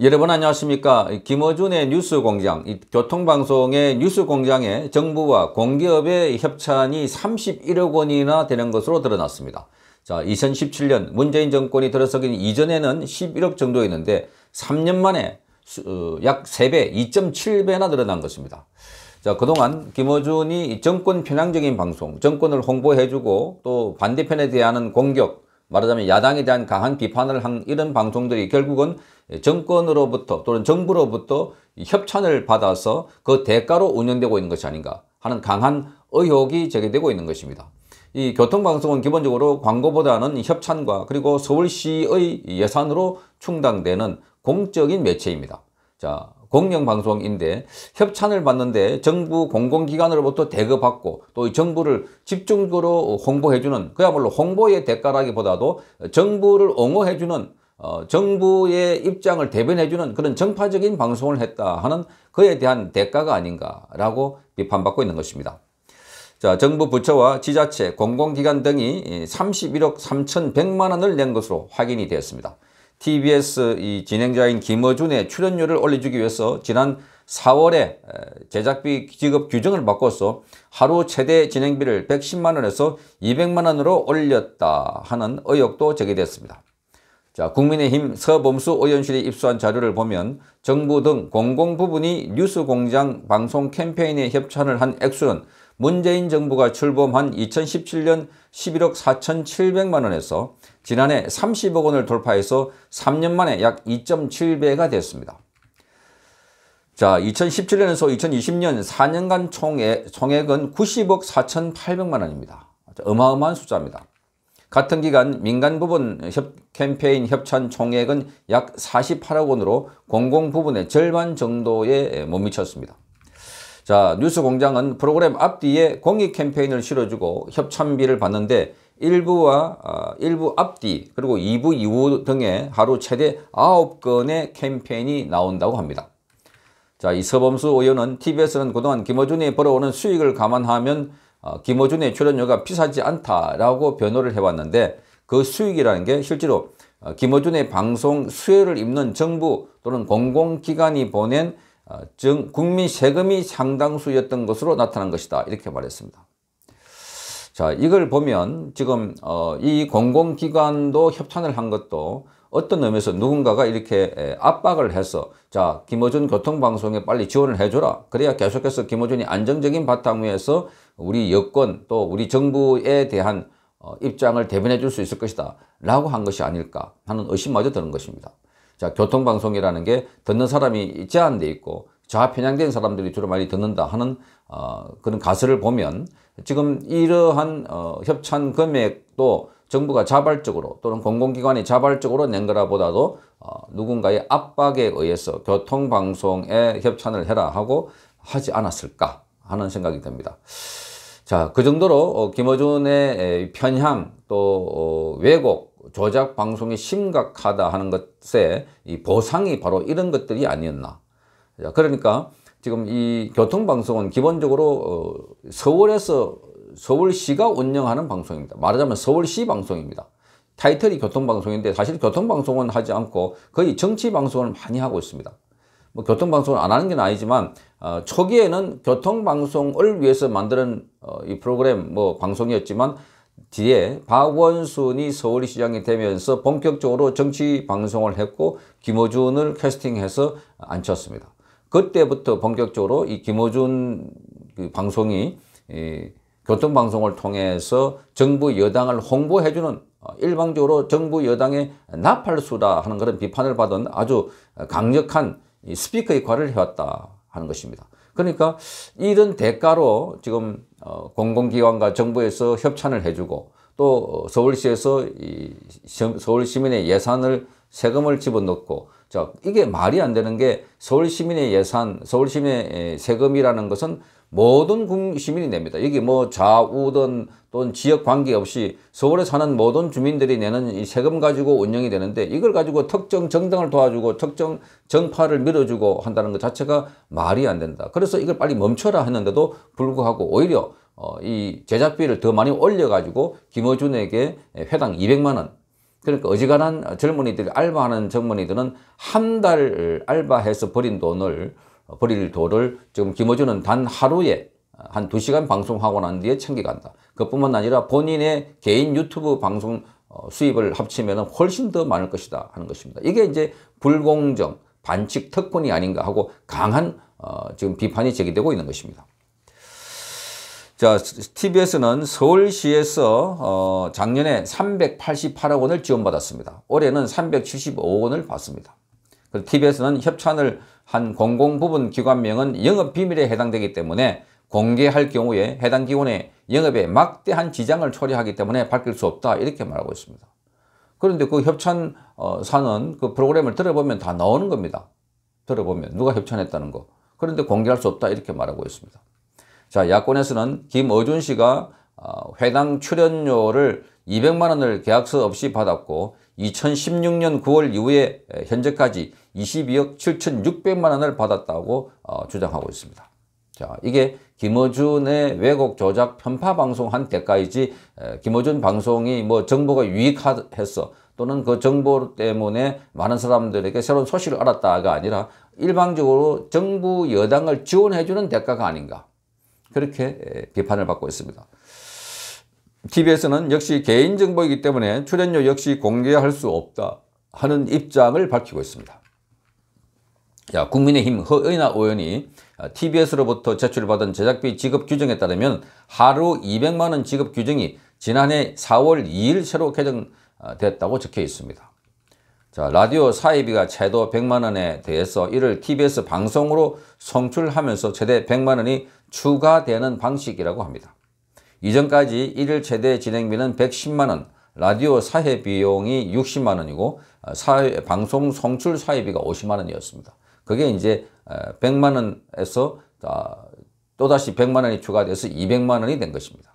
여러분 안녕하십니까 김어준의 뉴스공장 교통방송의 뉴스공장에 정부와 공기업의 협찬이 31억 원이나 되는 것으로 드러났습니다 자 2017년 문재인 정권이 들어서기 이전에는 11억 정도였는데 3년 만에 어, 약 3배 2.7배나 늘어난 것입니다 자 그동안 김어준이 정권 편향적인 방송 정권을 홍보해주고 또 반대편에 대한 공격 말하자면 야당에 대한 강한 비판을 한 이런 방송들이 결국은 정권으로부터 또는 정부로부터 협찬을 받아서 그 대가로 운영되고 있는 것이 아닌가 하는 강한 의혹이 제기되고 있는 것입니다. 이 교통방송은 기본적으로 광고보다는 협찬과 그리고 서울시의 예산으로 충당되는 공적인 매체입니다. 자, 공영방송인데 협찬을 받는데 정부 공공기관으로부터 대급받고 또 정부를 집중적으로 홍보해주는 그야말로 홍보의 대가라기보다도 정부를 옹호해주는 어, 정부의 입장을 대변해주는 그런 정파적인 방송을 했다 하는 그에 대한 대가가 아닌가라고 비판받고 있는 것입니다. 자, 정부 부처와 지자체, 공공기관 등이 31억 3,100만 원을 낸 것으로 확인이 되었습니다. TBS 이 진행자인 김어준의 출연료를 올려주기 위해서 지난 4월에 제작비 지급 규정을 바꿔서 하루 최대 진행비를 110만원에서 200만원으로 올렸다 하는 의혹도 제기됐습니다. 자, 국민의힘 서범수 의원실이 입수한 자료를 보면 정부 등 공공부분이 뉴스공장 방송 캠페인에 협찬을 한 액수는 문재인 정부가 출범한 2017년 11억 4,700만 원에서 지난해 30억 원을 돌파해서 3년 만에 약 2.7배가 됐습니다. 자, 2017년에서 2020년 4년간 총액, 총액은 90억 4,800만 원입니다. 어마어마한 숫자입니다. 같은 기간 민간 부분 협, 캠페인 협찬 총액은 약 48억 원으로 공공 부분의 절반 정도에 못 미쳤습니다. 자 뉴스공장은 프로그램 앞뒤에 공익 캠페인을 실어주고 협찬비를 받는데 1부와 어, 1부 앞뒤 그리고 2부 이후 등에 하루 최대 9건의 캠페인이 나온다고 합니다. 자 이서범수 의원은 TBS는 그동안 김어준이 벌어오는 수익을 감안하면 어, 김어준의 출연료가 비싸지 않다라고 변호를 해왔는데 그 수익이라는 게 실제로 어, 김어준의 방송 수혜를 입는 정부 또는 공공기관이 보낸 아, 즉 국민 세금이 상당수였던 것으로 나타난 것이다 이렇게 말했습니다. 자 이걸 보면 지금 어, 이 공공기관도 협찬을 한 것도 어떤 의미에서 누군가가 이렇게 압박을 해서 자 김어준 교통방송에 빨리 지원을 해줘라 그래야 계속해서 김어준이 안정적인 바탕 위에서 우리 여권 또 우리 정부에 대한 어, 입장을 대변해 줄 수 있을 것이다 라고 한 것이 아닐까 하는 의심마저 드는 것입니다. 자, 교통방송이라는 게 듣는 사람이 제한되어 있고 좌편향된 사람들이 주로 많이 듣는다 하는 어, 그런 가설을 보면 지금 이러한 어, 협찬 금액도 정부가 자발적으로 또는 공공기관이 자발적으로 낸 거라보다도 어, 누군가의 압박에 의해서 교통방송에 협찬을 해라 하고 하지 않았을까 하는 생각이 듭니다. 자, 그 정도로 어, 김어준의 편향 또 어, 왜곡 조작 방송이 심각하다 하는 것에 이 보상이 바로 이런 것들이 아니었나. 그러니까 지금 이 교통방송은 기본적으로 어, 서울에서 서울시가 운영하는 방송입니다. 말하자면 서울시 방송입니다. 타이틀이 교통방송인데 사실 교통방송은 하지 않고 거의 정치방송을 많이 하고 있습니다. 뭐 교통방송을 안 하는 게 아니지만 어, 초기에는 교통방송을 위해서 만드는 어, 이 프로그램 뭐 방송이었지만 뒤에 박원순이 서울시장이 되면서 본격적으로 정치 방송을 했고 김호준을 캐스팅해서 앉혔습니다. 그때부터 본격적으로 이김호준그 방송이 교통방송을 통해서 정부 여당을 홍보해주는 어, 일방적으로 정부 여당의 나팔수다 하는 그런 비판을 받은 아주 강력한 스피커 역할을 해왔다 하는 것입니다. 그러니까 이런 대가로 지금 어, 공공기관과 정부에서 협찬을 해주고 또 서울시에서 서울시민의 예산을 세금을 집어넣고 자 이게 말이 안 되는 게 서울시민의 예산 서울시민의 세금이라는 것은 모든 시민이 냅니다. 여기 뭐 좌우든 또는 지역 관계없이 서울에 사는 모든 주민들이 내는 이 세금 가지고 운영이 되는데 이걸 가지고 특정 정당을 도와주고 특정 정파를 밀어주고 한다는 것 자체가 말이 안 된다. 그래서 이걸 빨리 멈춰라 했는데도 불구하고 오히려 어, 이 제작비를 더 많이 올려가지고 김어준에게 회당 200만 원 그러니까 어지간한 젊은이들 알바하는 젊은이들은 한 달 알바해서 버린 돈을 어, 버릴 돌을 지금 김어준은 단 하루에 한 두시간 방송하고 난 뒤에 챙겨간다. 그뿐만 아니라 본인의 개인 유튜브 방송 어, 수입을 합치면 훨씬 더 많을 것이다 하는 것입니다. 이게 이제 불공정, 반칙 특권이 아닌가 하고 강한 어, 지금 비판이 제기되고 있는 것입니다. 자, TBS는 서울시에서 어, 작년에 388억 원을 지원받았습니다. 올해는 375억 원을 받습니다. 그래서 TBS는 협찬을 한 공공부문 기관명은 영업비밀에 해당되기 때문에 공개할 경우에 해당 기관의 영업에 막대한 지장을 초래하기 때문에 밝힐 수 없다 이렇게 말하고 있습니다. 그런데 그 협찬사는 어, 그 프로그램을 들어보면 다 나오는 겁니다. 들어보면 누가 협찬했다는 거. 그런데 공개할 수 없다 이렇게 말하고 있습니다. 자 야권에서는 김어준 씨가 어, 회당 출연료를 200만 원을 계약서 없이 받았고 2016년 9월 이후에 현재까지 22억 7,600만 원을 받았다고 어, 주장하고 있습니다. 자, 이게 김어준의 왜곡 조작 편파 방송한 때까지 김어준 방송이 뭐 정보가 유익했어 또는 그 정보 때문에 많은 사람들에게 새로운 소식을 알았다가 아니라 일방적으로 정부 여당을 지원해주는 대가가 아닌가 그렇게 비판을 받고 있습니다. TBS는 역시 개인정보이기 때문에 출연료 역시 공개할 수 없다 하는 입장을 밝히고 있습니다. 자, 국민의힘 허은하 의원이 TBS로부터 제출받은 제작비 지급 규정에 따르면 하루 200만원 지급 규정이 지난해 4월 2일 새로 개정됐다고 적혀 있습니다. 자, 라디오 사회비가 최도 100만원에 대해서 이를 TBS 방송으로 송출하면서 최대 100만원이 추가되는 방식이라고 합니다. 이전까지 1일 최대 진행비는 110만원, 라디오 사회 비용이 60만원이고 어, 방송 송출 사회비가 50만원이었습니다. 그게 이제 100만원에서 어, 어, 또다시 100만원이 추가돼서 200만원이 된 것입니다.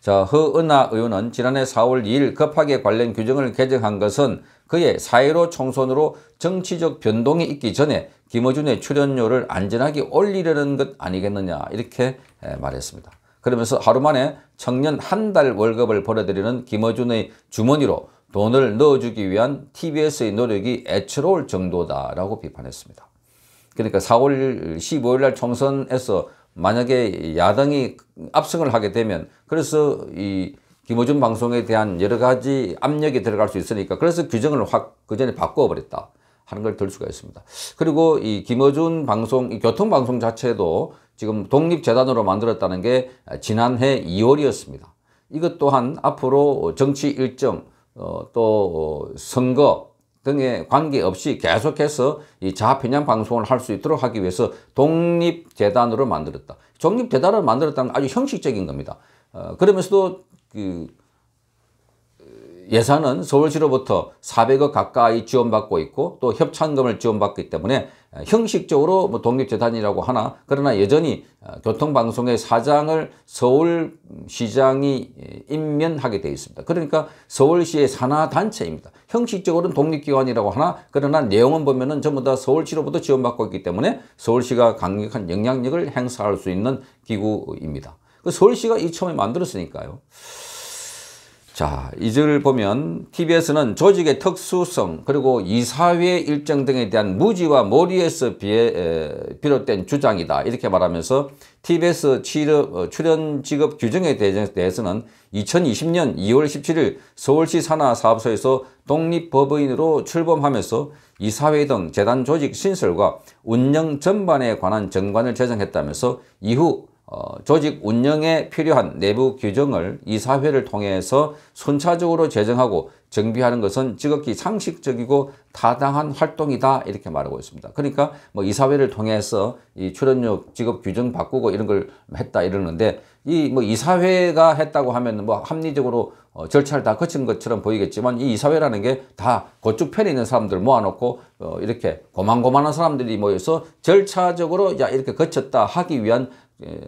자, 허은하 의원은 지난해 4월 2일 급하게 관련 규정을 개정한 것은 그의 4.15 총선으로 정치적 변동이 있기 전에 김어준의 출연료를 안전하게 올리려는 것 아니겠느냐 이렇게 말했습니다. 그러면서 하루 만에 청년 한 달 월급을 벌어들이는 김어준의 주머니로 돈을 넣어주기 위한 TBS의 노력이 애처로울 정도다라고 비판했습니다. 그러니까 4월 15일 날 총선에서 만약에 야당이 압승을 하게 되면 그래서 이 김어준 방송에 대한 여러 가지 압력이 들어갈 수 있으니까 그래서 규정을 확 그 전에 바꿔버렸다 하는 걸 들 수가 있습니다. 그리고 이 김어준 방송, 이 교통방송 자체도 지금 독립재단으로 만들었다는 게 지난해 2월이었습니다. 이것 또한 앞으로 정치 일정 어, 또 선거 등에 관계없이 계속해서 이 자편향 아 방송을 할 수 있도록 하기 위해서 독립재단으로 만들었다. 독립재단을 만들었다는 아주 형식적인 겁니다. 어, 그러면서도 그 예산은 서울시로부터 400억 가까이 지원받고 있고 또 협찬금을 지원받기 때문에 어, 형식적으로 뭐 독립재단이라고 하나 그러나 여전히 어, 교통방송의 사장을 서울시장이 예, 임면하게 되어 있습니다. 그러니까 서울시의 산하단체입니다. 형식적으로는 독립기관이라고 하나 그러나 내용은 보면 은 전부 다 서울시로부터 지원받고 있기 때문에 서울시가 강력한 영향력을 행사할 수 있는 기구입니다. 그 서울시가 이 처음에 만들었으니까요. 자, 이 절을 보면 TBS는 조직의 특수성 그리고 이사회 일정 등에 대한 무지와 몰이에서 비해, 에, 비롯된 주장이다. 이렇게 말하면서 TBS 취업, 어, 출연 직업 규정에 대해서는 2020년 2월 17일 서울시 산하사업소에서 독립법인으로 출범하면서 이사회 등 재단 조직 신설과 운영 전반에 관한 정관을 제정했다면서 이후 어, 조직 운영에 필요한 내부 규정을 이사회를 통해서 순차적으로 제정하고 정비하는 것은 지극히 상식적이고 타당한 활동이다 이렇게 말하고 있습니다. 그러니까 뭐 이사회를 통해서 이 출연료 직업 규정 바꾸고 이런 걸 했다 이러는데 이 뭐 이사회가 했다고 하면 뭐 합리적으로 어, 절차를 다 거친 것처럼 보이겠지만 이 이사회라는 게다 고쪽 편에 있는 사람들 모아놓고 어, 이렇게 고만고만한 사람들이 모여서 절차적으로 야 이렇게 거쳤다 하기 위한 예,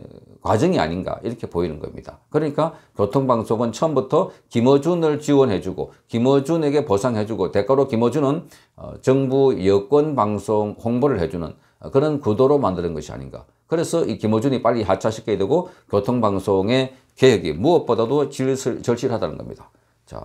과정이 아닌가 이렇게 보이는 겁니다. 그러니까 교통방송은 처음부터 김어준을 지원해주고 김어준에게 보상해주고 대가로 김어준은 어, 정부 여권 방송 홍보를 해주는 어, 그런 구도로 만드는 것이 아닌가. 그래서 이 김어준이 빨리 하차시켜야 되고 교통방송의 계획이 무엇보다도 질슬, 절실하다는 겁니다. 자,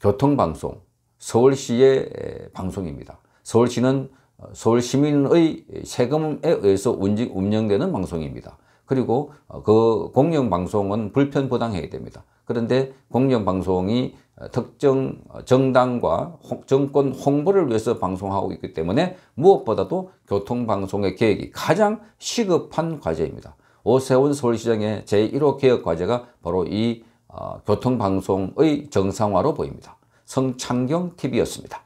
교통방송, 서울시의 방송입니다. 서울시는 서울 시민의 세금에 의해서 운영되는 방송입니다. 그리고 어, 그 공영방송은 불편부당해야 됩니다. 그런데 공영방송이 특정 정당과 정권 홍보를 위해서 방송하고 있기 때문에 무엇보다도 교통방송의 개혁이 가장 시급한 과제입니다. 오세훈 서울시장의 제1호 개혁과제가 바로 이 어, 교통방송의 정상화로 보입니다. 성창경 TV였습니다.